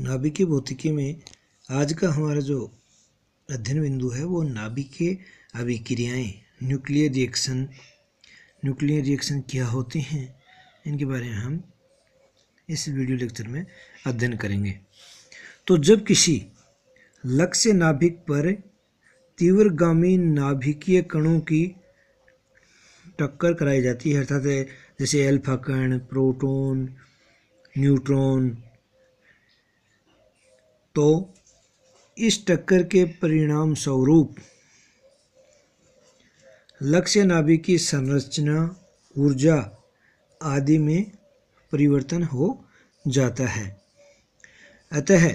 नाभिकीय भौतिकी में आज का हमारा जो अध्ययन बिंदु है वो नाभिकीय अभिक्रियाएँ न्यूक्लियर रिएक्शन न्यूक्लियर रिएक्शन क्या होते हैं इनके बारे में हम इस वीडियो लेक्चर में अध्ययन करेंगे तो जब किसी लक्ष्य नाभिक पर तीव्रगामी नाभिकीय कणों की टक्कर कराई जाती है अर्थात जैसे अल्फा कण प्रोटॉन न्यूट्रॉन तो इस टक्कर के परिणाम स्वरूप लक्ष्य नाभि की संरचना ऊर्जा आदि में परिवर्तन हो जाता है अतः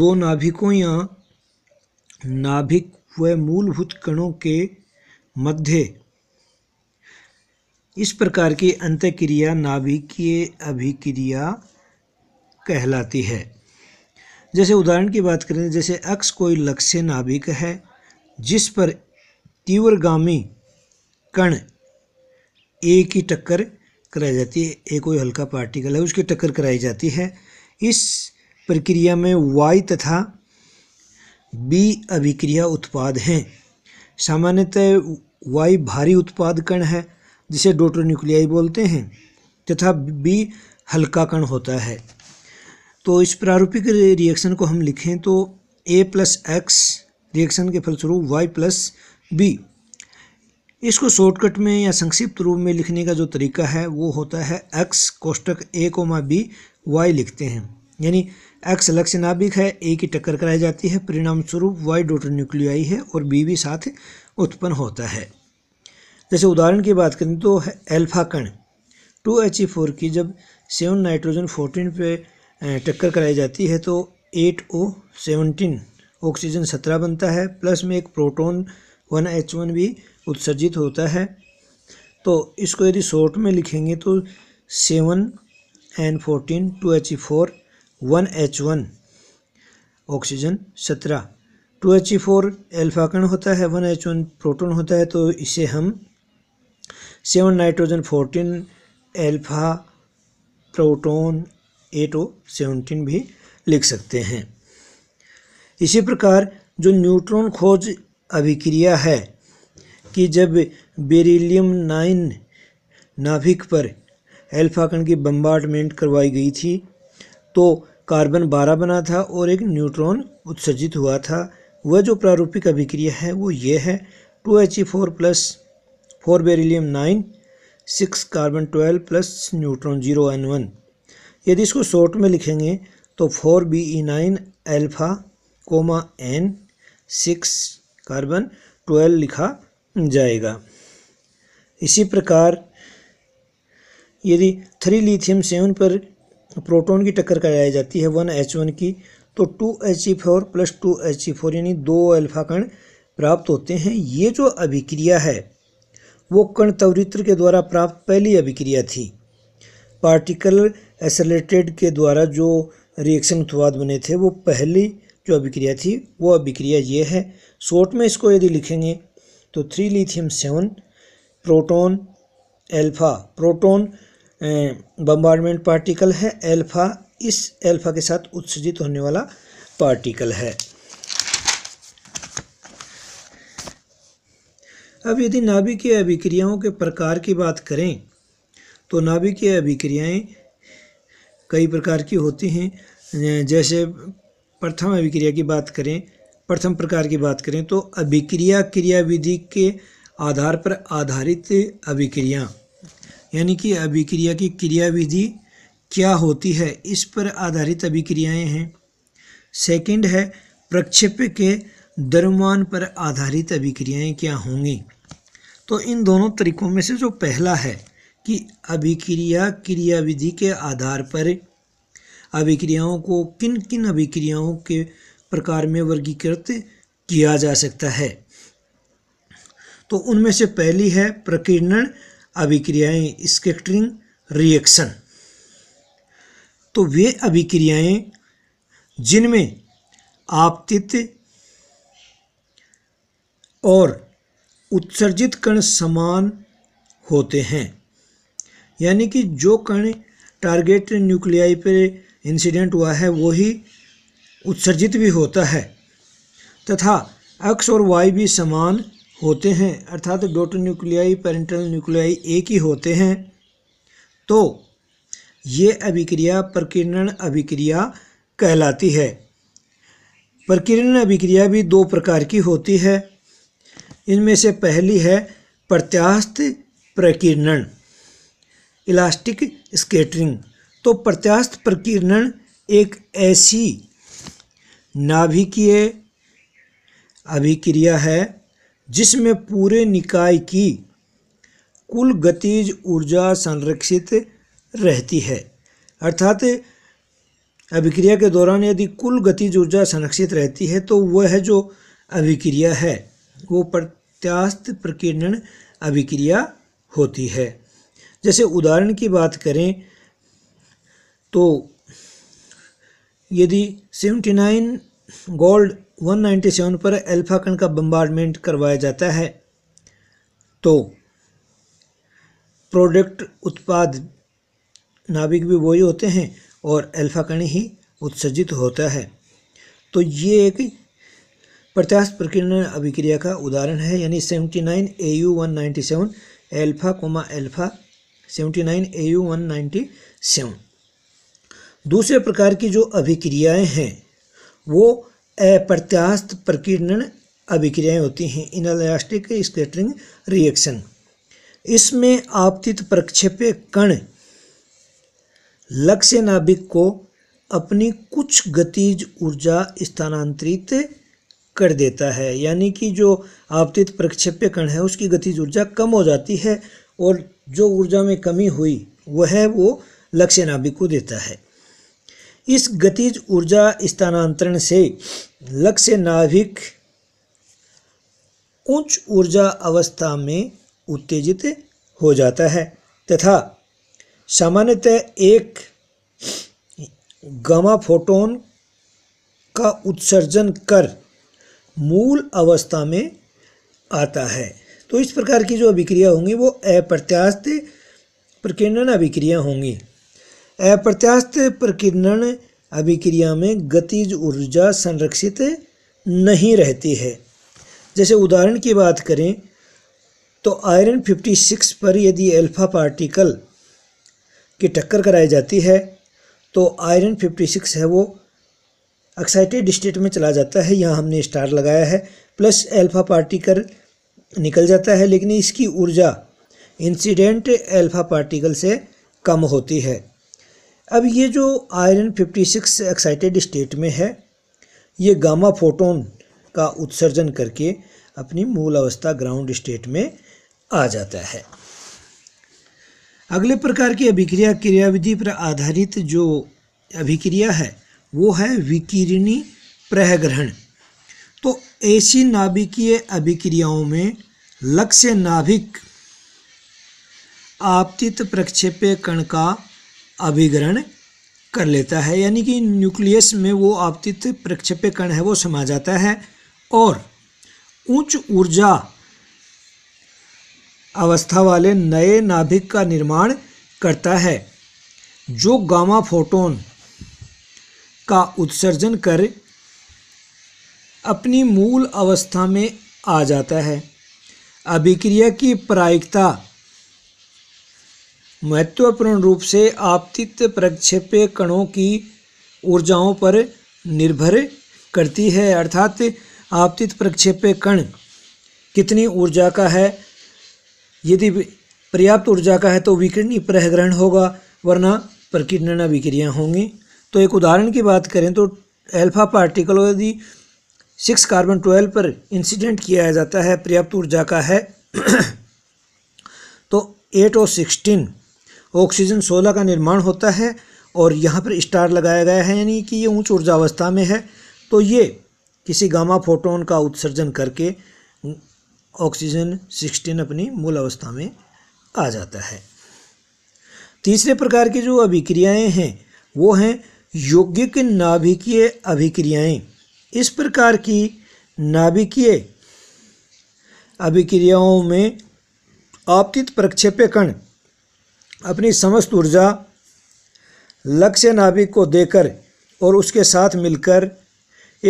दो नाभिकों या नाभिक व मूलभूत कणों के मध्य इस प्रकार की अंत्यक्रिया नाभिकीय अभिक्रिया कहलाती है जैसे उदाहरण की बात करें जैसे अक्स कोई लक्ष्य नाभिक है जिस पर तीव्रगामी कण ए की टक्कर कराई जाती है ए कोई हल्का पार्टिकल है उसकी टक्कर कराई जाती है इस प्रक्रिया में वाई तथा बी अभिक्रिया उत्पाद हैं सामान्यतः वाई भारी उत्पाद कण है जिसे न्यूक्लियाई बोलते हैं तथा बी हल्का कण होता है तो इस प्रारूपिक रिएक्शन को हम लिखें तो ए प्लस एक्स रिएक्शन के फलस्वरूप वाई प्लस बी इसको शॉर्टकट में या संक्षिप्त रूप में लिखने का जो तरीका है वो होता है एक्स कोष्टक ए कोमा बी वाई लिखते हैं यानी एक्स अलग से नाभिक है ए की टक्कर कराई जाती है परिणाम स्वरूप वाई डोटर न्यूक्लियाई है और बी भी साथ उत्पन्न होता है जैसे उदाहरण की बात करें तो एल्फा कण two H E e four की जब सेवन नाइट्रोजन फोर्टीन पे टक्कर कराई जाती है तो एट ओ सेवनटीन ऑक्सीजन सत्रह बनता है प्लस में एक प्रोटॉन वन एच वन भी उत्सर्जित होता है तो इसको यदि शॉर्ट में लिखेंगे तो seven N fourteen two H E four one H one oxygen सत्रह टू एच ई फोर एल्फाकण होता है वन एच वन प्रोटोन होता है तो इसे हम seven nitrogen fourteen alpha proton eight O seventeen भी लिख सकते हैं इसी प्रकार जो न्यूट्रॉन खोज अभिक्रिया है कि जब बेरिलियम नाइन नाभिक पर अल्फा कण की बम्बार्टमेंट करवाई गई थी तो कार्बन बारह बना था और एक न्यूट्रॉन उत्सर्जित हुआ था वह जो प्रारूपिक अभिक्रिया है वो ये है two H E four plus four beryllium nine six carbon twelve plus neutron zero N one यदि इसको शॉर्ट में लिखेंगे तो four B E nine alpha comma N six carbon twelve लिखा जाएगा इसी प्रकार यदि थ्री लिथियम सेवन पर प्रोटॉन की टक्कर कराई जाती है वन एच वन की तो two H E four plus two H E four यानी दो अल्फा कण प्राप्त होते हैं ये जो अभिक्रिया है वो कण तवरित्र के द्वारा प्राप्त पहली अभिक्रिया थी पार्टिकल एसलेटेड के द्वारा जो रिएक्शन उत्पाद बने थे वो पहली जो अभिक्रिया थी वो अभिक्रिया ये है शॉर्ट में इसको यदि लिखेंगे तो three lithium seven proton alpha proton bombardment particle है एल्फा इस एल्फा के साथ उत्सर्जित होने वाला पार्टिकल है अब यदि नाभिकीय अभिक्रियाओं के प्रकार की बात करें तो नाभिकीय अभिक्रियाएं कई प्रकार की होती हैं अं, जैसे प्रथम अभिक्रिया की बात करें प्रथम प्रकार की बात करें तो अभिक्रिया क्रियाविधि के आधार पर आधारित अभिक्रिया यानी कि अभिक्रिया की क्रियाविधि क्या होती है इस पर आधारित अभिक्रियाएं हैं सेकंड है प्रक्षेप के दरमान पर आधारित अभिक्रियाएं क्या होंगी तो इन दोनों तरीकों में से जो पहला है कि अभिक्रिया क्रियाविधि के आधार पर अभिक्रियाओं को किन किन अभिक्रियाओं के प्रकार में वर्गीकृत किया जा सकता है तो उनमें से पहली है प्रकीर्णन अभिक्रियाएं स्केक्टरिंग रिएक्शन तो वे अभिक्रियाएं जिनमें आपतित और उत्सर्जित कण समान होते हैं यानी कि जो कण टारगेट न्यूक्लियाई पर इंसिडेंट हुआ है वही उत्सर्जित भी होता है तथा एक्स और वाई भी समान होते हैं अर्थात डोटो न्यूक्लियाई पेरेंटल न्यूक्लियाई एक ही होते हैं तो ये अभिक्रिया प्रकीर्णन अभिक्रिया कहलाती है प्रकीर्णन अभिक्रिया भी दो प्रकार की होती है इनमें से पहली है प्रत्यास्थ प्रकीर्णन इलास्टिक स्केटरिंग तो प्रत्यास्थ प्रकीर्णन एक ऐसी नाभिकीय अभिक्रिया है जिसमें पूरे निकाय की कुल गतिज ऊर्जा संरक्षित रहती है अर्थात अभिक्रिया के दौरान यदि कुल गतिज ऊर्जा संरक्षित रहती है तो वह है जो अभिक्रिया है वो प्रत्यास्थ प्रकीर्णन अभिक्रिया होती है जैसे उदाहरण की बात करें तो यदि सेवेंटी नाइन गोल्ड 197 पर अल्फा कण का बम्बार्डमेंट करवाया जाता है तो प्रोडक्ट उत्पाद नाभिक भी वही होते हैं और अल्फा कण ही उत्सर्जित होता है तो ये एक प्रत्याश प्रकीर्णन अभिक्रिया का उदाहरण है यानी 79 nine A U one ninety seven alpha comma alpha seventy nine A U one ninety seven दूसरे प्रकार की जो अभिक्रियाएं हैं वो अप्रत्यास्थ प्रकीर्णन अभिक्रियाएं होती हैं इनलास्टिक स्केटरिंग रिएक्शन इसमें आपतित प्रक्षेप्य कण लक्ष्य नाभिक को अपनी कुछ गतिज ऊर्जा स्थानांतरित कर देता है यानी कि जो आपतित प्रक्षेप्य कण है उसकी गतिज ऊर्जा कम हो जाती है और जो ऊर्जा में कमी हुई वह वो लक्ष्य नाभिक को देता है इस गतिज ऊर्जा स्थानांतरण से लक्ष्य नाभिक उच्च ऊर्जा अवस्था में उत्तेजित हो जाता है तथा सामान्यतः एक गामा फोटोन का उत्सर्जन कर मूल अवस्था में आता है तो इस प्रकार की जो अभिक्रिया होंगी वो अप्रत्यास्थ प्रकीर्णन अभिक्रिया होंगी अप्रत्यास्त प्रकीर्णन अभिक्रिया में गतिज ऊर्जा संरक्षित नहीं रहती है जैसे उदाहरण की बात करें तो आयरन 56 पर यदि अल्फा पार्टिकल की टक्कर कराई जाती है तो आयरन 56 है वो एक्साइटेड स्टेट में चला जाता है यहाँ हमने स्टार लगाया है प्लस अल्फा पार्टिकल निकल जाता है लेकिन इसकी ऊर्जा इंसिडेंट अल्फा पार्टिकल से कम होती है अब ये जो आयरन 56 एक्साइटेड स्टेट में है ये गामा फोटोन का उत्सर्जन करके अपनी मूल अवस्था ग्राउंड स्टेट में आ जाता है अगले प्रकार की अभिक्रिया क्रियाविधि पर आधारित जो अभिक्रिया है वो है विकिरणी प्रहग्रहण ऐसी नाभिकीय अभिक्रियाओं में लक्ष्य नाभिक आपतित प्रक्षेप्य कण का अभिग्रहण कर लेता है यानी कि न्यूक्लियस में वो आपतित प्रक्षेप्य कण है वो समा जाता है और उच्च ऊर्जा अवस्था वाले नए नाभिक का निर्माण करता है जो गामा फोटोन का उत्सर्जन कर अपनी मूल अवस्था में आ जाता है अभिक्रिया की प्रायिकता महत्वपूर्ण रूप से आपतित प्रक्षेप्य कणों की ऊर्जाओं पर निर्भर करती है अर्थात आपतित प्रक्षेप्य कण कितनी ऊर्जा का है यदि पर्याप्त ऊर्जा का है तो विकिरण प्रहग्रहण होगा वरना प्रकीर्णन अभिक्रियाँ होंगी तो एक उदाहरण की बात करें तो एल्फा पार्टिकल यदि सिक्स कार्बन ट्वेल्व पर इंसिडेंट किया जाता है पर्याप्त ऊर्जा का है तो एट और सिक्सटीन ऑक्सीजन सोलह का निर्माण होता है और यहाँ पर स्टार लगाया गया है यानी कि ये ऊंच ऊर्जा अवस्था में है तो ये किसी गामा फोटोन का उत्सर्जन करके ऑक्सीजन सिक्सटीन अपनी मूल अवस्था में आ जाता है तीसरे प्रकार की जो अभिक्रियाएं हैं वो हैं यौगिक नाभिकीय अभिक्रियाएं इस प्रकार की नाभिकीय अभिक्रियाओं में आपतित प्रक्षेप्य कण अपनी समस्त ऊर्जा लक्ष्य नाभिक को देकर और उसके साथ मिलकर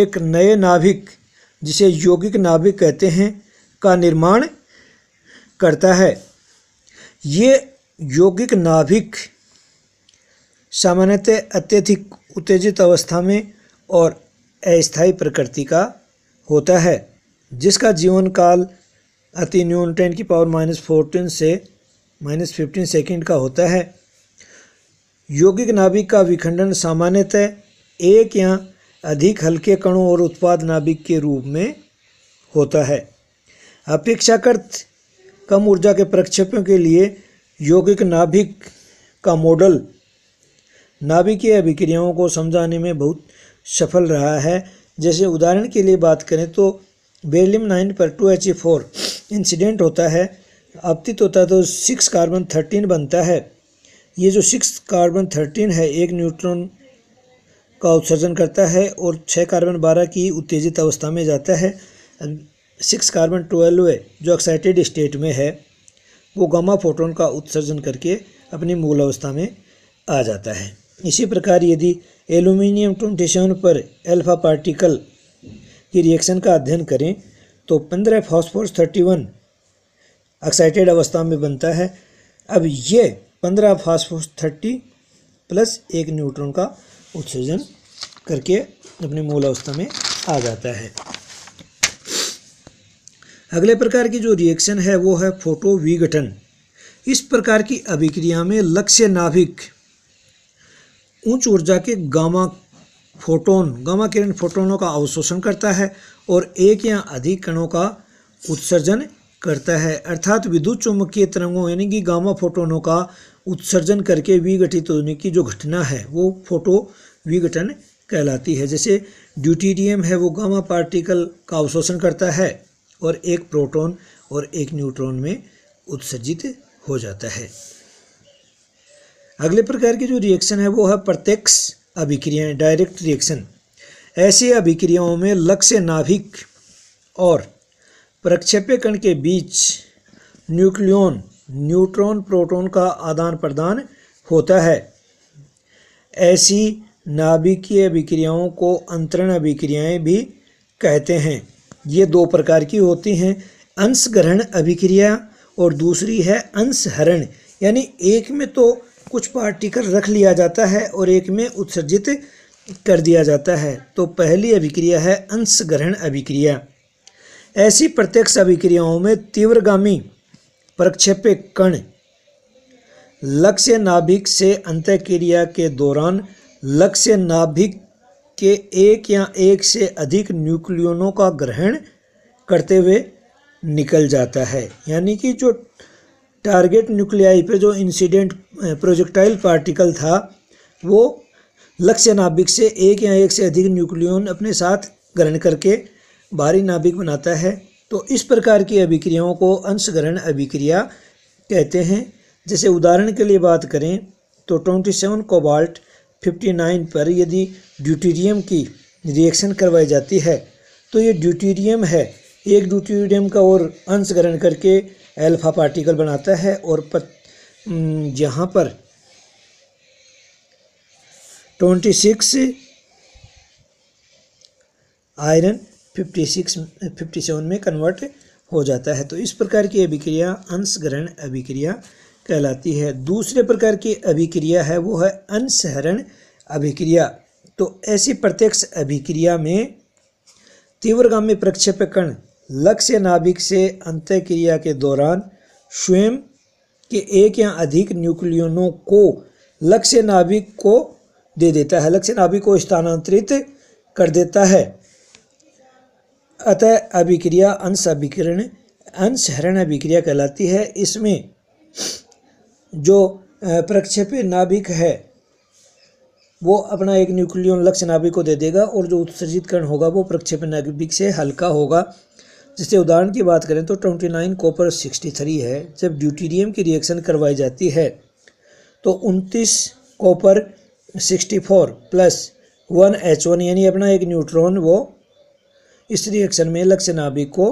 एक नए नाभिक जिसे यौगिक नाभिक कहते हैं का निर्माण करता है ये यौगिक नाभिक सामान्यतः अत्यधिक उत्तेजित अवस्था में और अस्थायी प्रकृति का होता है जिसका जीवन काल अति न्यून टेन की पावर माइनस फोर्टीन से माइनस फिफ्टीन सेकेंड का होता है यौगिक नाभिक का विखंडन सामान्यतः एक या अधिक हल्के कणों और उत्पाद नाभिक के रूप में होता है अपेक्षाकृत कम ऊर्जा के प्रक्षेपों के लिए यौगिक नाभिक का मॉडल नाभिकीय अभिक्रियाओं को समझाने में बहुत सफल रहा है जैसे उदाहरण के लिए बात करें तो बेरिलियम नाइन पर two H E four incident होता है अपतित होता है तो सिक्स कार्बन थर्टीन बनता है ये जो सिक्स कार्बन थर्टीन है एक न्यूट्रॉन का उत्सर्जन करता है और छः कार्बन बारह की उत्तेजित अवस्था में जाता है सिक्स कार्बन ट्वेल्व जो एक्साइटेड स्टेट में है वो गामा फोटोन का उत्सर्जन करके अपनी मूल अवस्था में आ जाता है इसी प्रकार यदि एल्यूमिनियम 27 पर अल्फा पार्टिकल की रिएक्शन का अध्ययन करें तो 15 फॉस्फोरस 31 ऑक्साइटेड अवस्था में बनता है अब ये 15 फॉस्फोरस 30 प्लस एक न्यूट्रॉन का उत्सर्जन करके अपने मूल अवस्था में आ जाता है अगले प्रकार की जो रिएक्शन है वो है फोटो विघटन इस प्रकार की अभिक्रिया में लक्ष्य नाभिक उच्च ऊर्जा के गामा फोटोन गामा किरण फोटोनों का अवशोषण करता है और एक या अधिक कणों का उत्सर्जन करता है अर्थात विद्युत चुंबकीय तरंगों यानी कि गामा फोटोनों का उत्सर्जन करके विघटित होने की जो घटना है वो फोटो विघटन कहलाती है जैसे ड्यूटीरियम है वो गामा पार्टिकल का अवशोषण करता है और एक प्रोटॉन और एक न्यूट्रॉन में उत्सर्जित हो जाता है अगले प्रकार की जो रिएक्शन है वो है प्रत्यक्ष अभिक्रियाएँ डायरेक्ट रिएक्शन ऐसी अभिक्रियाओं में लक्ष्य नाभिक और कण के बीच न्यूक्लियन न्यूट्रॉन प्रोटॉन का आदान प्रदान होता है ऐसी नाभिकीय अभिक्रियाओं को अंतरण अभिक्रियाएं भी कहते हैं ये दो प्रकार की होती हैं अंश ग्रहण अभिक्रिया और दूसरी है अंशहरण यानी एक में तो कुछ पार्टिकल रख लिया जाता है और एक में उत्सर्जित कर दिया जाता है तो पहली अभिक्रिया है अंश ग्रहण अभिक्रिया ऐसी प्रत्यक्ष अभिक्रियाओं में तीव्रगामी प्रक्षेपे कण लक्ष्य नाभिक से अंत्यक्रिया के दौरान लक्ष्य नाभिक के एक या एक से अधिक न्यूक्लियोनों का ग्रहण करते हुए निकल जाता है यानी कि जो टारगेट न्यूक्लियाई पे जो इंसिडेंट प्रोजेक्टाइल पार्टिकल था वो लक्ष्य नाभिक से एक या एक से अधिक न्यूक्लियन अपने साथ ग्रहण करके भारी नाभिक बनाता है तो इस प्रकार की अभिक्रियाओं को अंशग्रहण अभिक्रिया कहते हैं जैसे उदाहरण के लिए बात करें तो 27 कोबाल्ट नाइन पर यदि ड्यूटीरियम की रिएक्शन करवाई जाती है तो ये ड्यूटीरियम है एक ड्यूटीरियम का और अंश ग्रहण करके एल्फ़ा पार्टिकल बनाता है और यहाँ पर twenty six iron fifty six fifty seven में कन्वर्ट हो जाता है तो इस प्रकार की अभिक्रिया अंश ग्रहण अभिक्रिया कहलाती है दूसरे प्रकार की अभिक्रिया है वो है अंशहरण अभिक्रिया तो ऐसी प्रत्यक्ष अभिक्रिया में तीव्रगामी प्रक्षेपकण लक्ष्य नाभिक से अंत्यक्रिया के दौरान स्वयं के एक या अधिक न्यूक्लियोनों को लक्ष्य नाभिक को दे देता है लक्ष्य नाभिक को स्थानांतरित कर देता है अतः अभिक्रिया अंश अभिकरण अंशहरण अभिक्रिया कहलाती है इसमें जो प्रक्षेपी नाभिक है वो अपना एक न्यूक्लियन लक्ष्य नाभिक को दे देगा और जो उत्सर्जित कर्ण होगा वो प्रक्षेपण नाभिक से हल्का होगा जैसे उदाहरण की बात करें तो twenty nine copper sixty three है जब ड्यूटीरियम की रिएक्शन करवाई जाती है तो उनतीस copper sixty four plus one H one यानी अपना एक न्यूट्रॉन वो इस रिएक्शन में लक्ष्य नाभिक को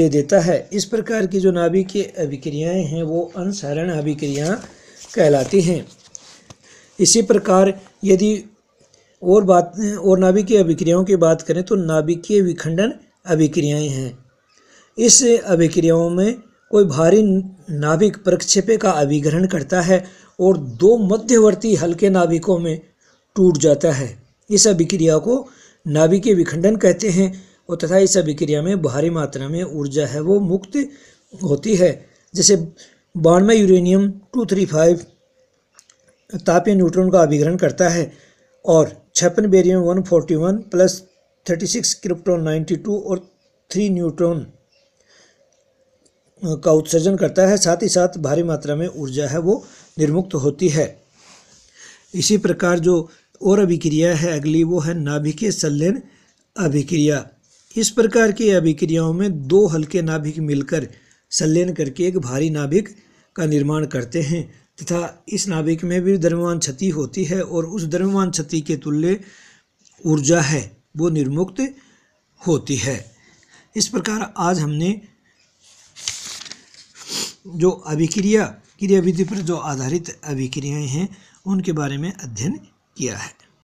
दे देता है इस प्रकार की जो नाभिक की अभिक्रियाएँ हैं वो अनसरण अभिक्रियाँ कहलाती हैं इसी प्रकार यदि और बात और नाभिकीय अभिक्रियाओं की बात करें तो नाभिकीय विखंडन अभिक्रियाएं हैं इस अभिक्रियाओं में कोई भारी नाभिक प्रक्षेपे का अभिग्रहण करता है और दो मध्यवर्ती हल्के नाभिकों में टूट जाता है इस अभिक्रिया को नाभिकीय विखंडन कहते हैं और तथा इस अभिक्रिया में भारी मात्रा में ऊर्जा है वो मुक्त होती है जैसे बानवे यूरेनियम टू थ्री फाइव तापीय न्यूट्रॉन का अभिग्रहण करता है और छप्पन barium one forty one plus thirty six krypton ninety two और थ्री न्यूट्रॉन का उत्सर्जन करता है साथ ही साथ भारी मात्रा में ऊर्जा है वो निर्मुक्त होती है इसी प्रकार जो और अभिक्रिया है अगली वो है नाभिकीय संलयन अभिक्रिया इस प्रकार की अभिक्रियाओं में दो हल्के नाभिक मिलकर संलयन करके एक भारी नाभिक का निर्माण करते हैं तथा इस नाभिक में भी द्रव्यमान क्षति होती है और उस द्रव्यमान क्षति के तुल्य ऊर्जा है वो निर्मुक्त होती है इस प्रकार आज हमने जो अभिक्रिया क्रिया विधि पर जो आधारित अभिक्रियाएं हैं उनके बारे में अध्ययन किया है